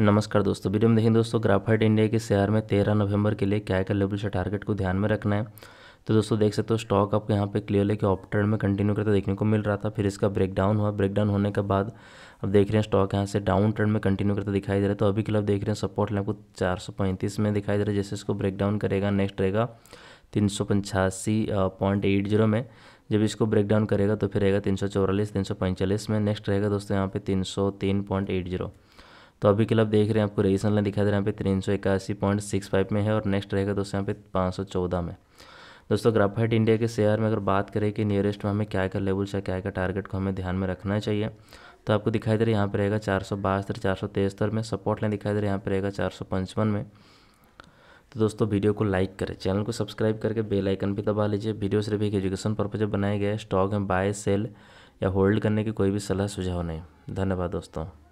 नमस्कार दोस्तों वीडियो में देखें दोस्तों ग्राफाइट इंडिया के शेयर में तेरह नवंबर के लिए क्या क्या लेवल से टारगेट को ध्यान में रखना है तो दोस्तों देख सकते हो स्टॉक आपको यहाँ पे क्लियर है कि ऑप ट्रेंड में कंटिन्यू करता देखने को मिल रहा था फिर इसका ब्रेकडाउन हुआ ब्रेकडाउन होने के बाद अब देख रहे हैं स्टॉक यहाँ से डाउन ट्रेंड में कंटिन्यू करता दिखाई दे रहा है तो अभी के लिए देख रहे हैं सपोर्ट लाइन को चार में दिखाई दे रहा है जैसे इसको ब्रेकडाउन करेगा नेक्स्ट रहेगा तीन में जब इसको ब्रेकडाउन करेगा तो फिर रहेगा तीन सौ में नेक्स्ट रहेगा दोस्तों यहाँ पे तीन तो अभी क्लब देख रहे हैं आपको रेजिस्टेंस लाइन दिखा दे रहा है यहाँ पे तीन सौ इक्यासी पॉइंट सिक्स फाइव में है और नेक्स्ट रहेगा दोस्तों यहाँ पे पाँच सौ चौदह में दोस्तों ग्राफाइट इंडिया के शेयर में अगर बात करें कि नियरेस्ट में हमें क्या क्या लेवल या क्या क्या टारगेट को हमें ध्यान में रखना चाहिए तो आपको दिखाई दे रहा है यहाँ पर रहेगा चार सौ बासठ चार सौ तिहत्तर में सपोर्ट लाइन दिखाई दे रहा है यहाँ पर रहेगा चार सौ पचपन में तो दोस्तों वीडियो को लाइक करें चैनल को सब्सक्राइब करके बेल आइकन भी दबा लीजिए वीडियो सिर्फ एक एजुकेशन पर्पज बनाए गए स्टॉक में बाय सेल या होल्ड करने की कोई भी सलाह सुझाव नहीं धन्यवाद दोस्तों